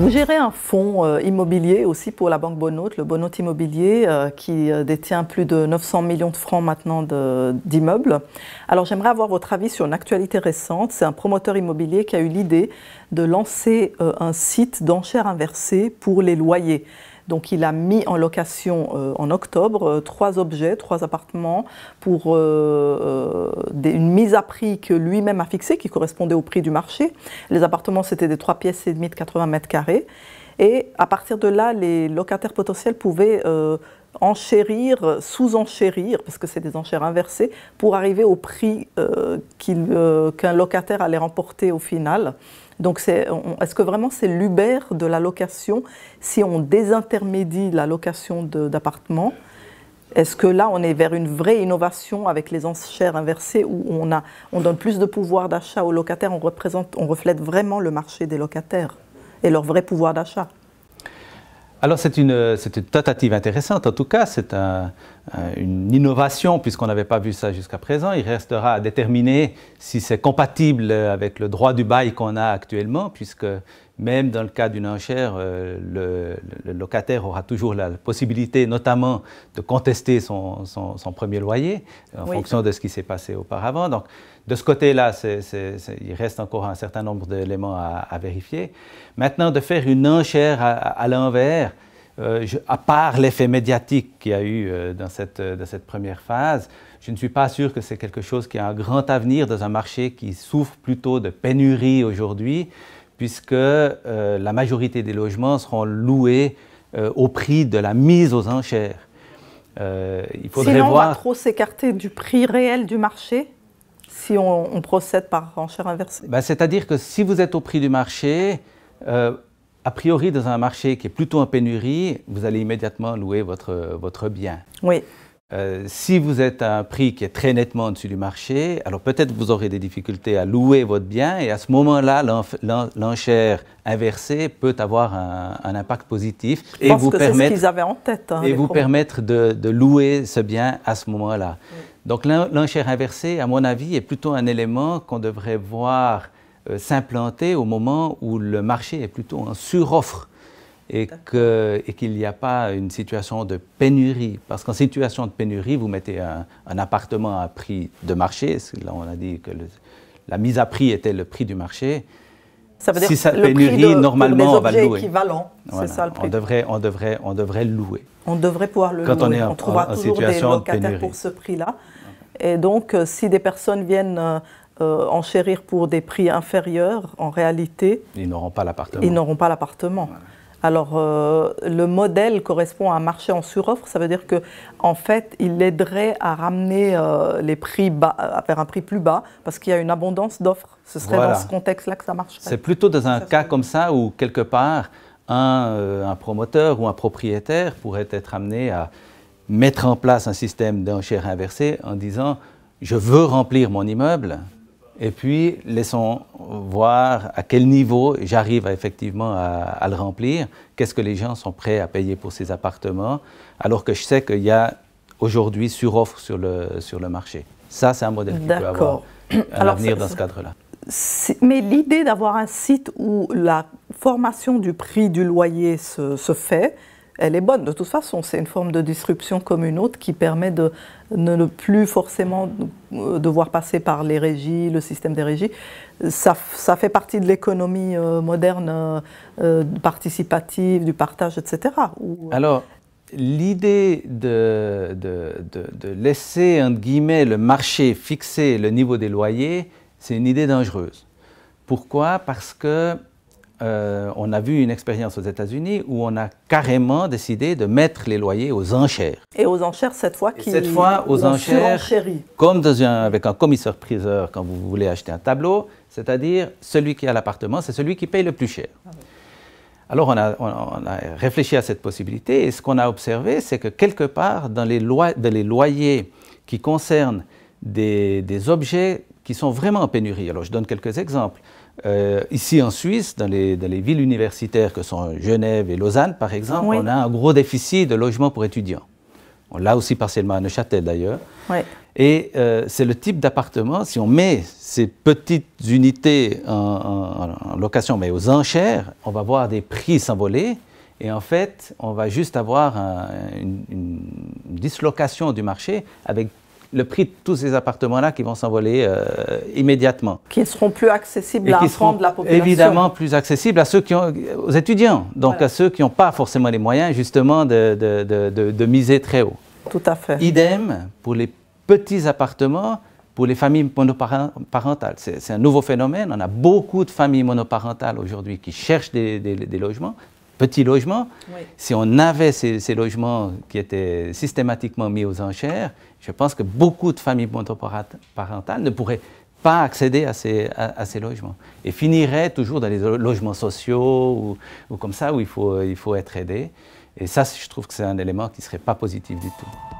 Vous gérez un fonds euh, immobilier aussi pour la Banque Bonhôte, le Bonhôte Immobilier, euh, qui euh, détient plus de 900 millions de francs maintenant d'immeubles. Alors j'aimerais avoir votre avis sur une actualité récente. C'est un promoteur immobilier qui a eu l'idée de lancer un site d'enchères inversées pour les loyers. Donc il a mis en location euh, en octobre euh, trois objets, trois appartements pour euh, une mise à prix que lui-même a fixée, qui correspondait au prix du marché. Les appartements, c'était des trois pièces et demie de 80 mètres carrés. Et à partir de là, les locataires potentiels pouvaient enchérir, sous-enchérir, parce que c'est des enchères inversées, pour arriver au prix euh, euh, qu'un locataire allait remporter au final. Donc est-ce que vraiment c'est l'Uber de la location si on désintermédie la location d'appartements est-ce que là, on est vers une vraie innovation avec les enchères inversées où on, on donne plus de pouvoir d'achat aux locataires, on, représente, on reflète vraiment le marché des locataires et leur vrai pouvoir d'achat alors c'est une, tentative intéressante, en tout cas c'est une innovation puisqu'on n'avait pas vu ça jusqu'à présent. Il restera à déterminer si c'est compatible avec le droit du bail qu'on a actuellement puisque même dans le cas d'une enchère, euh, le, locataire aura toujours la possibilité, notamment, de contester son, premier loyer en fonction de ce qui s'est passé auparavant. Donc, de ce côté-là, il reste encore un certain nombre d'éléments à, vérifier. Maintenant, de faire une enchère à, l'envers, euh, à part l'effet médiatique qu'il y a eu euh, dans, cette, première phase, je ne suis pas sûr que c'est quelque chose qui a un grand avenir dans un marché qui souffre plutôt de pénurie aujourd'hui puisque euh, la majorité des logements seront loués euh, au prix de la mise aux enchères. Euh, il faudrait voir... trop s'écarter du prix réel du marché si on, procède par enchères inversée. Ben, c'est-à-dire que si vous êtes au prix du marché, a priori dans un marché qui est plutôt en pénurie, vous allez immédiatement louer votre, votre bien. Oui. Euh, si vous êtes à un prix qui est très nettement au-dessus du marché, alors peut-être vous aurez des difficultés à louer votre bien et à ce moment-là, l'enchère inversée peut avoir un, impact positif et vous permettre en tête hein, et vous permettre de, louer ce bien à ce moment-là. Mm. Donc l'enchère inversée, à mon avis, est plutôt un élément qu'on devrait voir euh, s'implanter au moment où le marché est plutôt en suroffre et qu'il n'y a pas une situation de pénurie. Parce qu'en situation de pénurie, vous mettez un, appartement à prix de marché. Là, on a dit que la mise à prix était le prix du marché. Ça veut dire si ça le pénurie, prix normalement, on va louer. c'est ça le prix. On devrait, le louer. On devrait pouvoir le Quand On, est en, on trouvera situation des de pénurie. pour ce prix-là. Et donc, euh, si des personnes viennent euh, enchérir pour des prix inférieurs, en réalité... Ils n'auront pas l'appartement. Ils n'auront pas l'appartement. Alors, euh, le modèle correspond à un marché en suroffre. Ça veut dire que, en fait, il aiderait à ramener euh, les prix bas, à faire un prix plus bas, parce qu'il y a une abondance d'offres. Ce serait dans ce contexte-là que ça marche. C'est plutôt dans un cas comme ça où quelque part un, euh, un promoteur ou un propriétaire pourrait être amené à mettre en place un système d'enchères inversée en disant je veux remplir mon immeuble, et puis laissons voir à quel niveau j'arrive effectivement à, le remplir, qu'est-ce que les gens sont prêts à payer pour ces appartements, alors que je sais qu'il y a aujourd'hui sur-offre sur le, sur le marché. Ça, c'est un modèle qui peut avoir un alors, dans ce cadre-là. Mais l'idée d'avoir un site où la formation du prix du loyer se, se fait, elle est bonne. De toute façon, c'est une forme de disruption comme une autre qui permet de ne plus forcément euh, devoir passer par les régies, le système des régies. Ça, fait partie de l'économie euh, moderne euh, participative, du partage, etc. Alors, l'idée de, de, de, laisser, entre guillemets, le marché fixer le niveau des loyers, c'est une idée dangereuse. Pourquoi Parce que euh, on a vu une expérience aux États-Unis où on a carrément décidé de mettre les loyers aux enchères. Et aux enchères cette fois qui. Cette fois aux enchères, comme avec un commissaire-priseur quand vous voulez acheter un tableau, c'est-à-dire celui qui a l'appartement, c'est celui qui paye le plus cher. Alors on a, réfléchi à cette possibilité et ce qu'on a observé, c'est que quelque part dans les, loyers qui concernent des objets qui sont vraiment en pénurie, alors je donne quelques exemples. Euh, ici en Suisse, dans les, villes universitaires que sont Genève et Lausanne, par exemple, on a un gros déficit de logements pour étudiants. On l'a aussi partiellement à Neuchâtel d'ailleurs. Et euh, c'est le type d'appartement, si on met ces petites unités en, location, mais aux enchères, on va voir des prix s'envoler. Et en fait, on va juste avoir une, une dislocation du marché avec le prix de tous ces appartements-là qui vont s'envoler euh, immédiatement. Qui seront plus accessibles à de la population. Évidemment plus accessibles à ceux qui ont, aux étudiants, donc à ceux qui n'ont pas forcément les moyens justement de, de, de, miser très haut. Tout à fait. Idem pour les petits appartements pour les familles monoparentales. C'est un nouveau phénomène. On a beaucoup de familles monoparentales aujourd'hui qui cherchent des, des logements, petits logements, si on avait ces, logements qui étaient systématiquement mis aux enchères, je pense que beaucoup de familles monoparentales ne pourraient pas accéder à ces, à, ces, logements et finiraient toujours dans les logements sociaux ou, comme ça où il faut, il faut être aidé. Et ça, je trouve que c'est un élément qui ne serait pas positif du tout.